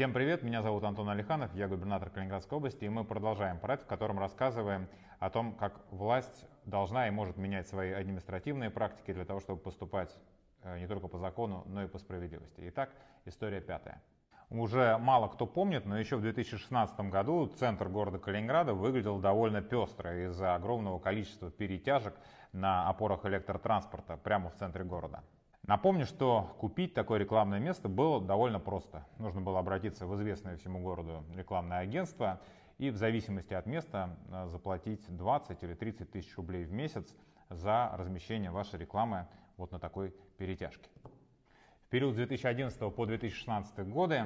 Всем привет, меня зовут Антон Алиханов, я губернатор Калининградской области, и мы продолжаем проект, в котором рассказываем о том, как власть должна и может менять свои административные практики для того, чтобы поступать э, не только по закону, но и по справедливости. Итак, история пятая. Уже мало кто помнит, но еще в 2016 году центр города Калининграда выглядел довольно пестро из-за огромного количества перетяжек на опорах электротранспорта прямо в центре города. Напомню, что купить такое рекламное место было довольно просто. Нужно было обратиться в известное всему городу рекламное агентство и в зависимости от места э, заплатить 20 или 30 тысяч рублей в месяц за размещение вашей рекламы вот на такой перетяжке. В период с 2011 по 2016 годы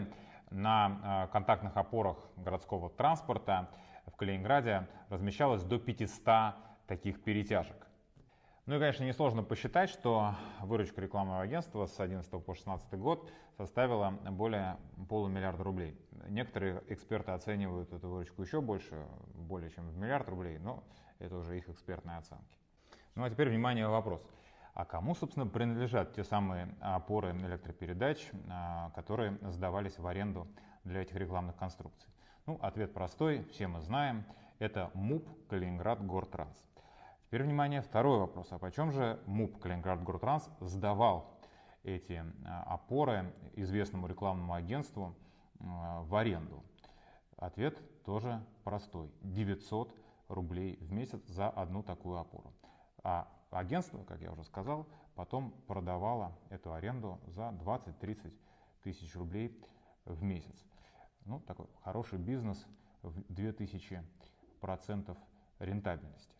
на э, контактных опорах городского транспорта в Калининграде размещалось до 500 таких перетяжек. Ну и, конечно, несложно посчитать, что выручка рекламного агентства с 2011 по 2016 год составила более полумиллиарда рублей. Некоторые эксперты оценивают эту выручку еще больше, более чем в миллиард рублей, но это уже их экспертные оценки. Ну а теперь, внимание, вопрос. А кому, собственно, принадлежат те самые опоры электропередач, а, которые сдавались в аренду для этих рекламных конструкций? Ну, ответ простой, все мы знаем. Это МУП Калининград Гортранс. Теперь, внимание, второй вопрос. А почем же МУП Калининград Гортранс сдавал эти а, опоры известному рекламному агентству а, в аренду? Ответ тоже простой. 900 рублей в месяц за одну такую опору. А агентство, как я уже сказал, потом продавало эту аренду за 20-30 тысяч рублей в месяц. Ну, такой хороший бизнес в 2000% рентабельности.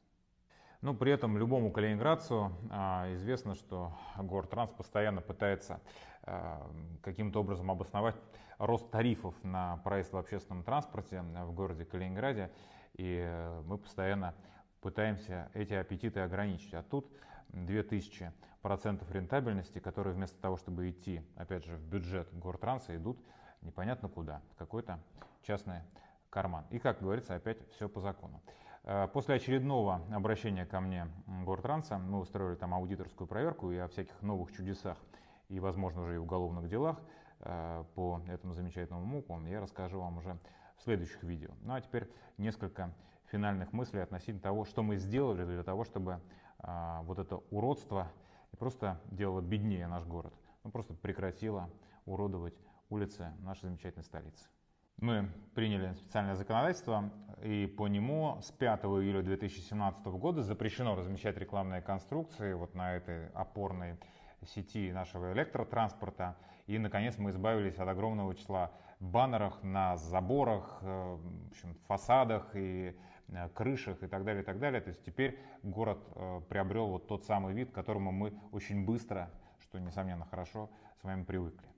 Ну при этом любому калининградцу а, известно, что Гортранс постоянно пытается а, каким-то образом обосновать рост тарифов на проезд в общественном транспорте а, в городе Калининграде. И э, мы постоянно пытаемся эти аппетиты ограничить. А тут 2000% рентабельности, которые вместо того, чтобы идти, опять же, в бюджет Гортранса, идут непонятно куда, в какой-то частный карман. И, как говорится, опять все по закону. Э, после очередного обращения ко мне Гортранса мы устроили там аудиторскую проверку и о всяких новых чудесах и, возможно, уже и уголовных делах э, по этому замечательному муку я расскажу вам уже в следующих видео. Ну а теперь несколько финальных мыслей относительно того, что мы сделали для того, чтобы э, вот это уродство не просто делало беднее наш город, но просто прекратило уродовать улицы нашей замечательной столицы. Мы приняли специальное законодательство, и по нему с 5 июля 2017 года запрещено размещать рекламные конструкции вот на этой опорной сети нашего электротранспорта. И, наконец, мы избавились от огромного числа баннерах на заборах, э, в общем, фасадах и э, крышах и так далее, и так далее. То есть теперь город э, приобрел вот тот самый вид, к которому мы очень быстро, что, несомненно, хорошо, с вами привыкли.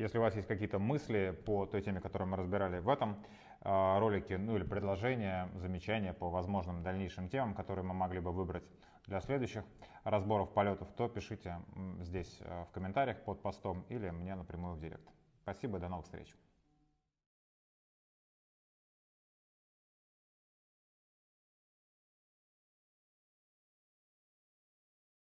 Если у вас есть какие-то мысли по той теме, которую мы разбирали в этом а, ролике, ну или предложения, замечания по возможным дальнейшим темам, которые мы могли бы выбрать для следующих разборов полетов, то пишите здесь э, в комментариях под постом или мне напрямую в директ. Спасибо, до новых встреч!